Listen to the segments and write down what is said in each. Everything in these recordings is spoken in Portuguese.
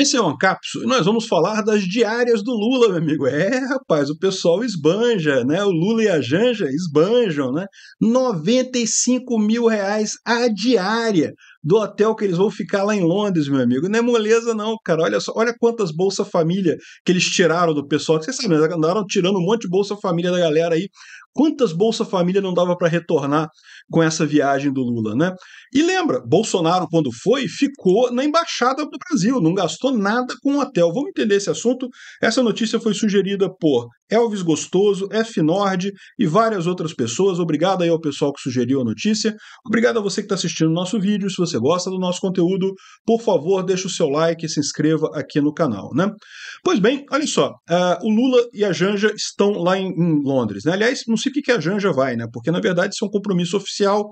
Esse é o e nós vamos falar das diárias do Lula, meu amigo. É, rapaz, o pessoal esbanja, né? O Lula e a Janja esbanjam, né? 95 mil reais a diária do hotel que eles vão ficar lá em Londres, meu amigo. Não é moleza, não, cara. Olha só, olha quantas Bolsa Família que eles tiraram do pessoal. Vocês sabem, né? andaram tirando um monte de Bolsa Família da galera aí. Quantas Bolsa Família não dava para retornar com essa viagem do Lula, né? E lembra, Bolsonaro, quando foi, ficou na embaixada do Brasil, não gastou nada com o hotel. Vamos entender esse assunto? Essa notícia foi sugerida por Elvis Gostoso, F. Nord e várias outras pessoas. Obrigado aí ao pessoal que sugeriu a notícia. Obrigado a você que está assistindo o nosso vídeo. Se você gosta do nosso conteúdo, por favor, deixe o seu like e se inscreva aqui no canal, né? Pois bem, olha só. Uh, o Lula e a Janja estão lá em, em Londres, né? Aliás, não sei o que, a Janja vai, né? Porque, na verdade, isso é um compromisso oficial.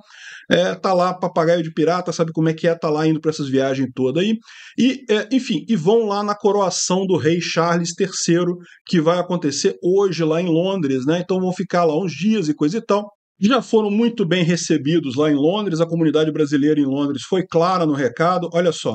É, tá lá papagaio de pirata, sabe como é que é? Tá lá indo para essas viagens todas aí. E, é, enfim, e vão lá na coroação do rei Charles III, que vai acontecer hoje lá em Londres, né? Então vão ficar lá uns dias e coisa e tal. Já foram muito bem recebidos lá em Londres, a comunidade brasileira em Londres foi clara no recado. Olha só.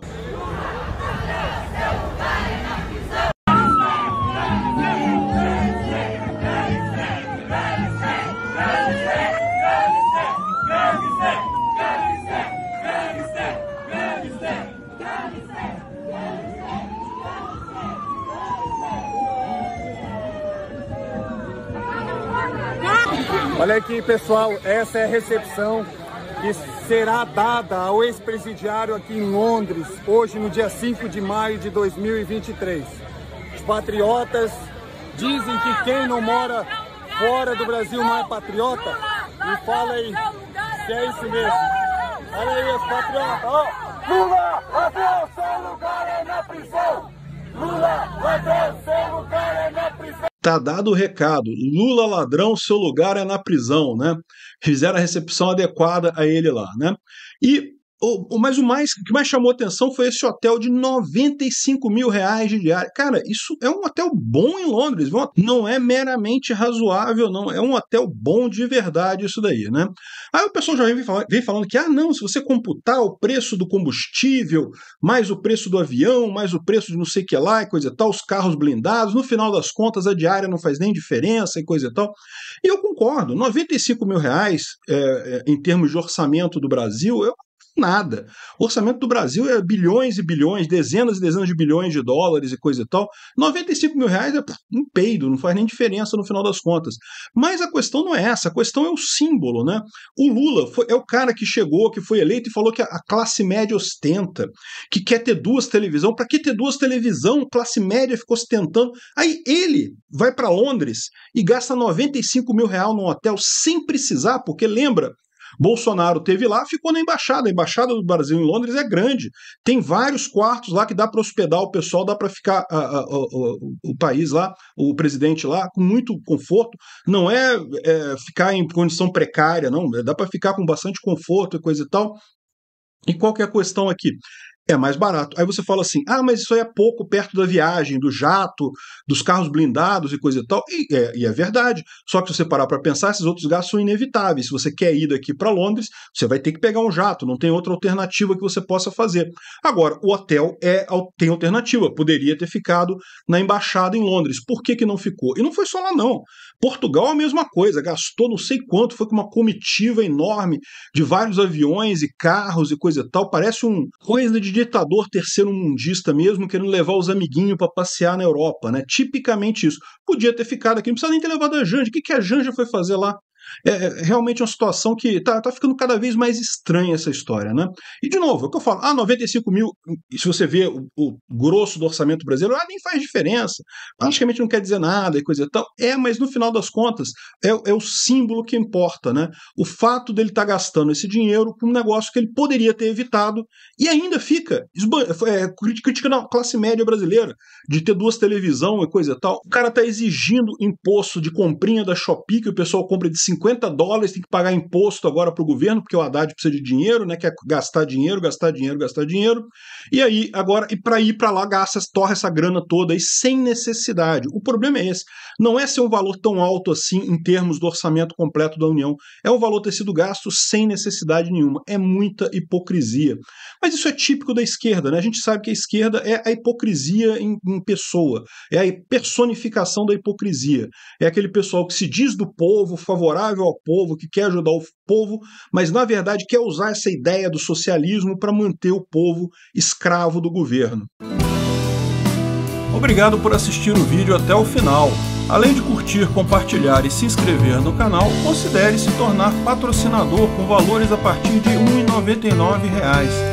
Olha aqui, pessoal, essa é a recepção que será dada ao ex-presidiário aqui em Londres, hoje, no dia 5 de maio de 2023. Os patriotas dizem que quem não mora fora do Brasil não é patriota. E fala aí se é isso mesmo. Olha aí, os patriotas, ó. Lula, até o seu lugar é na prisão! Lula, até o seu lugar é na prisão! Tá dado o recado. Lula ladrão, seu lugar é na prisão, né? Fizeram a recepção adequada a ele lá, né? E o, mas o mais o que mais chamou atenção foi esse hotel de 95 mil reais de diária. Cara, isso é um hotel bom em Londres, não é meramente razoável, não. É um hotel bom de verdade, isso daí, né? Aí o pessoal já vem, falando, vem falando que, ah, não, se você computar o preço do combustível, mais o preço do avião, mais o preço de não sei o que lá e coisa e tal, os carros blindados, no final das contas a diária não faz nem diferença e coisa e tal. E eu concordo, 95 mil reais é, é, em termos de orçamento do Brasil, eu nada. O orçamento do Brasil é bilhões e bilhões, dezenas e dezenas de bilhões de dólares e coisa e tal. 95 mil reais é um peido, não faz nem diferença no final das contas. Mas a questão não é essa, a questão é o símbolo, né? O Lula foi, é o cara que chegou, que foi eleito e falou que a, a classe média ostenta, que quer ter duas televisão. Para que ter duas televisão? Classe média ficou ostentando. Aí ele vai para Londres e gasta 95 mil reais num hotel sem precisar, porque lembra, Bolsonaro teve lá, ficou na embaixada. A embaixada do Brasil em Londres é grande. Tem vários quartos lá que dá para hospedar o pessoal, dá para ficar a, a, a, o país lá, o presidente lá, com muito conforto. Não é, é ficar em condição precária, não. Dá para ficar com bastante conforto e coisa e tal. E qual que é a questão aqui? é mais barato. Aí você fala assim: ah, mas isso aí é pouco perto da viagem, do jato, dos carros blindados e coisa e tal. E é, e é verdade. Só que se você parar para pensar, esses outros gastos são inevitáveis. Se você quer ir daqui para Londres, você vai ter que pegar um jato, não tem outra alternativa que você possa fazer. Agora, o hotel é tem alternativa. Poderia ter ficado na embaixada em Londres. Por que, que não ficou? E não foi só lá, não. Portugal é a mesma coisa. Gastou não sei quanto, foi com uma comitiva enorme de vários aviões e carros e coisa e tal. Parece um coisa de ditador terceiro mundista mesmo, querendo levar os amiguinhos para passear na Europa, né? Tipicamente isso. Podia ter ficado aqui, não precisa nem ter levado a Janja. O que, que a Janja foi fazer lá? É, é realmente uma situação que está tá ficando cada vez mais estranha essa história, né? E de novo, é o que eu falo, ah, 95 mil, se você vê o, o grosso do orçamento brasileiro, ah, nem faz diferença, praticamente não quer dizer nada e coisa e tal. É, mas no final das contas, é, é o símbolo que importa, né? O fato dele estar tá gastando esse dinheiro com um negócio que ele poderia ter evitado e ainda fica é, é criticando a classe média brasileira de ter duas televisão e coisa e tal. O cara está exigindo imposto de comprinha da Shopee que o pessoal compra de 50 50 dólares, tem que pagar imposto agora para o governo, porque o Haddad precisa de dinheiro, né? Quer gastar dinheiro, gastar dinheiro, gastar dinheiro. E aí, agora, e para ir para lá, gasta, torra essa grana toda aí sem necessidade. O problema é esse. Não é ser um valor tão alto assim em termos do orçamento completo da União. É o valor ter sido gasto sem necessidade nenhuma. É muita hipocrisia. Mas isso é típico da esquerda, né? A gente sabe que a esquerda é a hipocrisia em, em pessoa, é a personificação da hipocrisia. É aquele pessoal que se diz do povo, favorável favorável ao povo, que quer ajudar o povo, mas na verdade quer usar essa ideia do socialismo para manter o povo escravo do governo. Obrigado por assistir o vídeo até o final. Além de curtir, compartilhar e se inscrever no canal, considere se tornar patrocinador com valores a partir de R$ 1,99